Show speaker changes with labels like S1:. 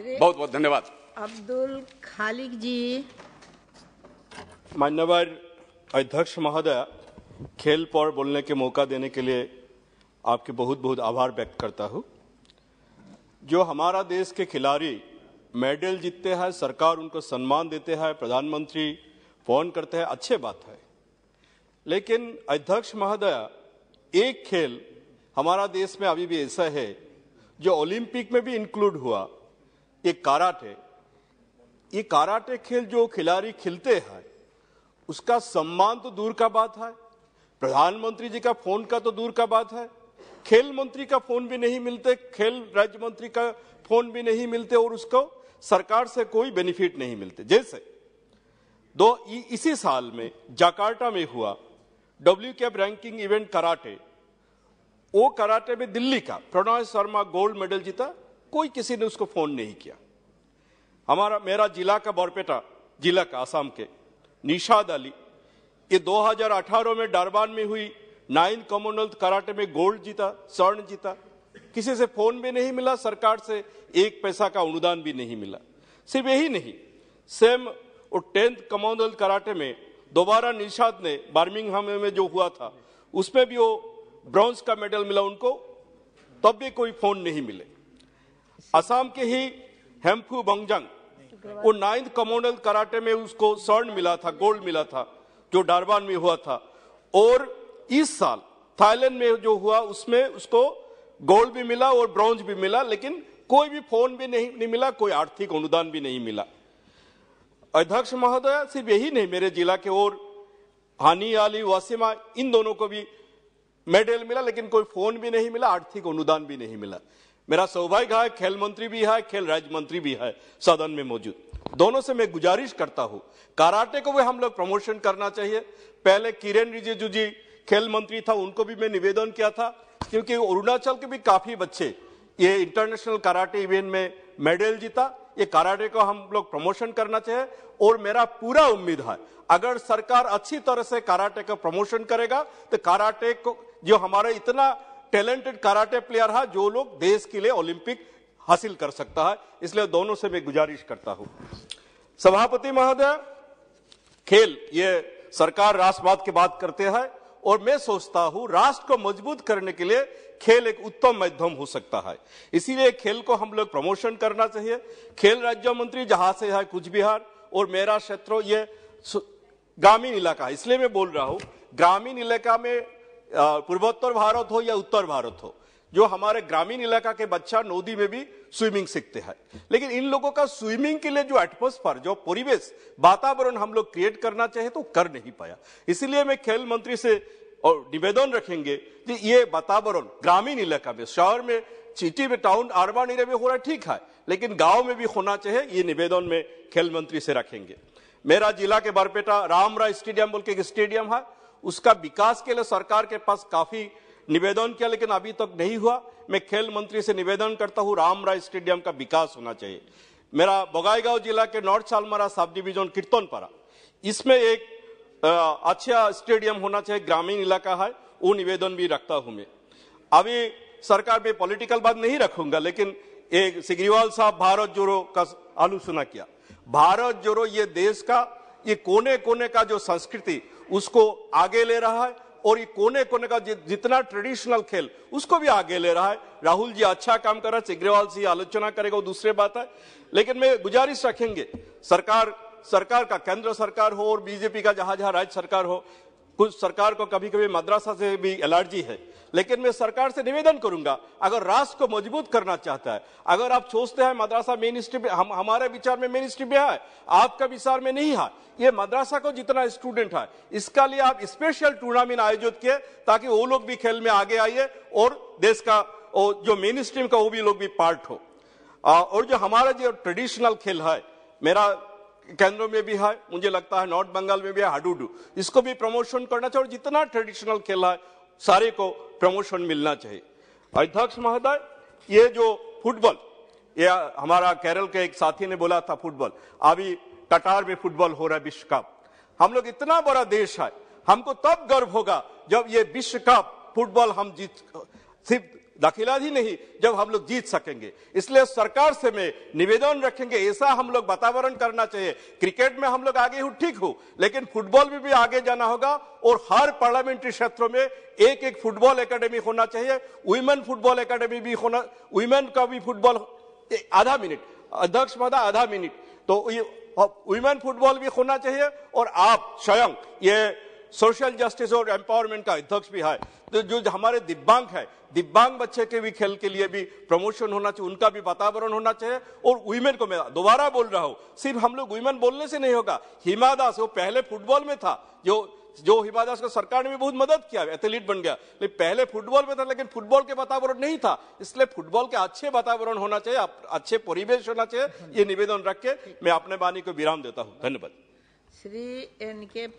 S1: बहुत बहुत धन्यवाद अब्दुल खालिक जी मान्यवर अध्यक्ष महोदय खेल पर बोलने के मौका देने के लिए आपके बहुत बहुत आभार व्यक्त करता हूँ जो हमारा देश के खिलाड़ी मेडल जीतते हैं सरकार उनको सम्मान देते हैं प्रधानमंत्री फोन करते हैं अच्छे बात है लेकिन अध्यक्ष महोदय एक खेल हमारा देश में अभी भी ऐसा है जो ओलंपिक में भी इंक्लूड हुआ ये काराटे ये काराटे खेल जो खिलाड़ी खेलते हैं उसका सम्मान तो दूर का बात है प्रधानमंत्री जी का फोन का तो दूर का बात है खेल मंत्री का फोन भी नहीं मिलते खेल राज्य मंत्री का फोन भी नहीं मिलते और उसको सरकार से कोई बेनिफिट नहीं मिलते जैसे दो इसी साल में जाकार्टा में हुआ डब्ल्यू कैप रैंकिंग इवेंट कराटे वो कराटे में दिल्ली का प्रणय शर्मा गोल्ड मेडल जीता कोई किसी ने उसको फोन नहीं किया हमारा मेरा जिला का बरपेटा जिला का आसाम के निशाद अली ये 2018 में डारबान में हुई नाइन कॉमनवेल्थ कराटे में गोल्ड जीता स्वर्ण जीता किसी से फोन भी नहीं मिला सरकार से एक पैसा का अनुदान भी नहीं मिला सिर्फ यही नहीं सेम और टेंथ कॉमनवेल्थ कराटे में दोबारा निषाद ने बार्मिंग में जो हुआ था उसमें भी वो ब्रॉन्ज का मेडल मिला उनको तब भी कोई फोन नहीं मिले असम के ही हेम्फू बंगजंग वो नाइन्थ कॉमनवेल्थ कराटे में उसको स्वर्ण मिला था गोल्ड मिला था जो डारबान में हुआ था और इस साल थाईलैंड में जो हुआ उसमें उसको गोल्ड भी मिला और ब्रॉन्ज भी मिला लेकिन कोई भी फोन भी नहीं, नहीं मिला कोई आर्थिक अनुदान भी नहीं मिला अध्यक्ष महोदय सिर्फ यही नहीं मेरे जिला के और हानि अली वासिमा इन दोनों को भी मेडल मिला लेकिन कोई फोन भी नहीं मिला आर्थिक अनुदान भी नहीं मिला मेरा सौभाग्य है खेल मंत्री भी है खेल राज्य मंत्री भी है सदन में मौजूद दोनों से मैं गुजारिश करता हूँ कराटे को भी हम लोग प्रमोशन करना चाहिए पहले किरेन रिजिजू जी खेल मंत्री था उनको भी मैं निवेदन किया था क्योंकि अरुणाचल के भी काफी बच्चे ये इंटरनेशनल कराटे इवेंट में मेडल जीता ये कराटे को हम लोग प्रमोशन करना चाहिए और मेरा पूरा उम्मीद है अगर सरकार अच्छी तरह से कराटे का प्रमोशन करेगा तो कराटे को जो हमारे इतना टैलेंटेड कराटे प्लेयर है जो लोग देश के लिए ओलंपिक हासिल कर सकता है इसलिए दोनों से मैं गुजारिश करता हूं सभापति महोदय खेल ये सरकार राष्ट्रवाद की बात करते हैं और मैं सोचता हूं राष्ट्र को मजबूत करने के लिए खेल एक उत्तम माध्यम हो सकता है इसीलिए खेल को हम लोग प्रमोशन करना चाहिए खेल राज्य मंत्री जहां से है कुछ बिहार और मेरा क्षेत्र ये ग्रामीण इलाका इसलिए मैं बोल रहा हूं ग्रामीण इलाका में पूर्वोत्तर भारत हो या उत्तर भारत हो जो हमारे ग्रामीण इलाका के बच्चा नदी में भी स्विमिंग सीखते हैं लेकिन इन लोगों का स्विमिंग के लिए जो एटमोस्फर जो परिवेश वातावरण हम लोग क्रिएट करना चाहे तो कर नहीं पाया इसीलिए मैं खेल मंत्री से और निवेदन रखेंगे कि ये वातावरण ग्रामीण इलाका में शहर में सिटी में टाउन अर्बन एरिया में हो रहा ठीक है लेकिन गाँव में भी होना चाहिए ये निवेदन में खेल मंत्री से रखेंगे मेरा जिला के बरपेटा राम राय स्टेडियम बोल के स्टेडियम है उसका विकास के लिए सरकार के पास काफी निवेदन किया लेकिन अभी तक नहीं हुआ मैं खेल मंत्री से निवेदन करता हूँ राम राय स्टेडियम का विकास होना चाहिए मेरा बोगाईगांव जिला के नॉर्थ सालमरा सब डिविजन कीर्तनपारा इसमें एक अच्छा स्टेडियम होना चाहिए ग्रामीण इलाका है वो निवेदन भी रखता हूँ मैं अभी सरकार में पॉलिटिकल बात नहीं रखूंगा लेकिन एक सिग्रीवाल साहब भारत जोड़ो का आलोचना किया भारत जोड़ो ये देश का ये कोने कोने का जो संस्कृति उसको आगे ले रहा है और ये कोने कोने का जितना ट्रेडिशनल खेल उसको भी आगे ले रहा है राहुल जी अच्छा काम कर रहा है सिग्रेवाल से आलोचना करेगा वो दूसरे बात है लेकिन मैं गुजारिश रखेंगे सरकार सरकार का केंद्र सरकार हो और बीजेपी का जहां जहां राज्य सरकार हो कुछ सरकार को कभी कभी मद्रासा से भी एलर्जी है लेकिन मैं सरकार से निवेदन करूंगा अगर राष्ट्र को मजबूत करना चाहता है अगर आप सोचते हैं मद्रासा मेन स्ट्रीम हम हमारे विचार में मेन स्ट्रीम में है आपका विचार में नहीं है ये मद्रासा को जितना स्टूडेंट है इसका लिए आप स्पेशल टूर्नामेंट आयोजित किए ताकि वो लोग भी खेल में आगे आइए और देश का जो मेन स्ट्रीम का वो भी लोग भी पार्ट हो और जो हमारा जो ट्रेडिशनल खेल है मेरा केंद्रों में भी है मुझे लगता है नॉर्थ बंगाल में भी है हाडूडू इसको भी प्रमोशन करना चाहिए और जितना ट्रेडिशनल खेल है सारे को प्रमोशन मिलना चाहिए अध्यक्ष महोदय ये जो फुटबॉल ये हमारा केरल के एक साथी ने बोला था फुटबॉल अभी कटार में फुटबॉल हो रहा है विश्व कप हम लोग इतना बड़ा देश है हमको तब गर्व होगा जब ये विश्व कप फुटबॉल हम जीत सिर्फ दाखिला ही नहीं जब हम लोग जीत सकेंगे इसलिए सरकार से मैं निवेदन रखेंगे ऐसा हम लोग वातावरण करना चाहिए क्रिकेट में हम लोग आगे हो ठीक हो लेकिन फुटबॉल में भी आगे जाना होगा और हर पार्लियामेंट्री क्षेत्रों में एक एक फुटबॉल एकेडमी होना चाहिए वुमेन फुटबॉल एकेडमी भी होना वुमेन का भी फुटबॉल आधा मिनट अध्यक्ष महोदय आधा मिनट तो वुमेन फुटबॉल भी होना चाहिए और आप स्वयं ये सोशल जस्टिस और एम्पावरमेंट का अध्यक्ष भी है तो जो हमारे दिव्यांग है दिव्यांग बच्चे के भी खेल के लिए भी प्रमोशन होना चाहिए उनका भी वातावरण होना चाहिए और वीमेन को मैं दोबारा बोल रहा हूँ सिर्फ हम लोग वुमेन बोलने से नहीं होगा हिमा दास वो पहले फुटबॉल में था जो जो हिमा दास को सरकार ने भी बहुत मदद किया एथलीट बन गया लेकिन पहले फुटबॉल में था लेकिन फुटबॉल के वातावरण नहीं था इसलिए फुटबॉल के अच्छे वातावरण होना चाहिए अच्छे परिवेश होना चाहिए ये निवेदन रख के मैं अपने वाणी को विराम देता हूँ धन्यवाद श्री एन के